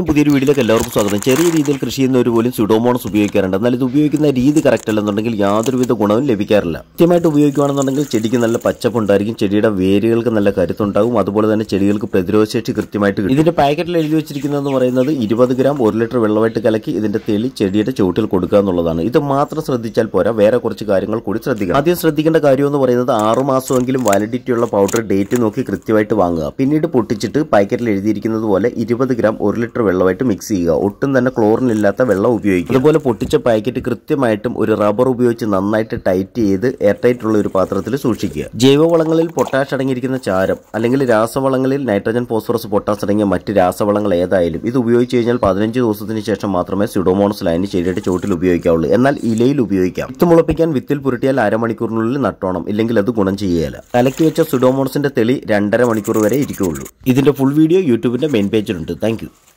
നമസ്കാരം പുതിയൊരു വീഡിയോയിലേക്ക് എല്ലാവർക്കും സ്വാഗതം ചെറിയ രീതിയിൽ കൃഷി ചെയ്യുന്നവർ പോലും സുഡോമോണസ് ഉപയോഗിക്കാറുണ്ട് എന്നാൽ ഇത് ഉപയോഗിക്കുന്ന രീതി കറക്റ്റ് അല്ലെന്നുണ്ടെങ്കിൽ യാതൊരുവിധ ഗുണവും ലഭിക്കാറില്ല കൃത്യമായിട്ട് ഉപയോഗിക്കുകയാണെന്നുണ്ടെങ്കിൽ ചെടിക്ക് നല്ല പച്ചപ്പുണ്ടായിരിക്കും ചെടിയുടെ വേരുകൾക്ക് നല്ല കരുത്തുണ്ടാകും അതുപോലെ തന്നെ ചെടികൾക്ക് പ്രതിരോധശേഷി കൃത്യമായിട്ട് കിട്ടും ഇതിന്റെ പാക്കറ്റിൽ എഴുതി വെച്ചിരിക്കുന്നതെന്ന് പറയുന്നത് ഇരുപത് ഗ്രാം ഒരു ലിറ്റർ വെള്ളമായിട്ട് കലക്കി ഇതിന്റെ തെളി ചെടിയുടെ ചുവട്ടിൽ കൊടുക്കുക എന്നുള്ളതാണ് ഇത് മാത്രം ശ്രദ്ധിച്ചാൽ പോരാ വേറെ കുറച്ച് കാര്യങ്ങൾ കൂടി ശ്രദ്ധിക്കണം ആദ്യം ശ്രദ്ധിക്കേണ്ട കാര്യം എന്ന് പറയുന്നത് ആറു മാസമെങ്കിലും വാലിഡിറ്റിയുള്ള പൗഡർ ഡേറ്റ് നോക്കി കൃത്യമായിട്ട് വാങ്ങുക പിന്നീട് പൊട്ടിച്ചിട്ട് പാക്കറ്റിൽ എഴുതിയിരിക്കുന്നത് പോലെ ഇരുപത് ഗ്രാം ഒരു ലിറ്റർ വെള്ളമായിട്ട് മിക്സ് ചെയ്യുക ഒട്ടും തന്നെ ക്ലോറിൻ ഇല്ലാത്ത വെള്ളം ഉപയോഗിക്കുക അതുപോലെ പൊട്ടിച്ച പാക്കറ്റ് കൃത്യമായിട്ടും ഒരു റബ്ബർ ഉപയോഗിച്ച് നന്നായിട്ട് ടൈറ്റ് ചെയ്ത് എയർ ടൈറ്റ് ഉള്ള ഒരു പാത്രത്തിൽ സൂക്ഷിക്കുക ജൈവവളങ്ങളിൽ പൊട്ടാഷ് അടങ്ങിയിരിക്കുന്ന ചാരം അല്ലെങ്കിൽ രാസവളങ്ങളിൽ നൈട്രജൻ ഫോസ്ഫറസ് പൊട്ടാസ് അടങ്ങിയ മറ്റ് രാസവളങ്ങൾ ഏതായാലും ഇത് ഉപയോഗിച്ച് കഴിഞ്ഞാൽ പതിനഞ്ച് ദിവസത്തിന് ശേഷം മാത്രമേ സിഡോമോണസ് ലൈന് ചെടിയുടെ ചോട്ടിൽ ഉപയോഗിക്കാവുള്ളൂ എന്നാൽ ഇലയിൽ ഉപയോഗിക്കാം വിത്ത് മുളപ്പിക്കാൻ വിത്തിൽ പുരട്ടിയാൽ അരമണിക്കൂറിനുള്ളിൽ നട്ടോണം ഇല്ലെങ്കിൽ അത് ഗുണം ചെയ്യുകയില്ല കലക്കി വെച്ച സിഡോമോണസിന്റെ തെളി രണ്ടര മണിക്കൂർ വരെ ഇരിക്കുകയുള്ളൂ ഇതിന്റെ ഫുൾ വീഡിയോ യൂട്യൂബിന്റെ മെയിൻ പേജിലുണ്ട് താങ്ക്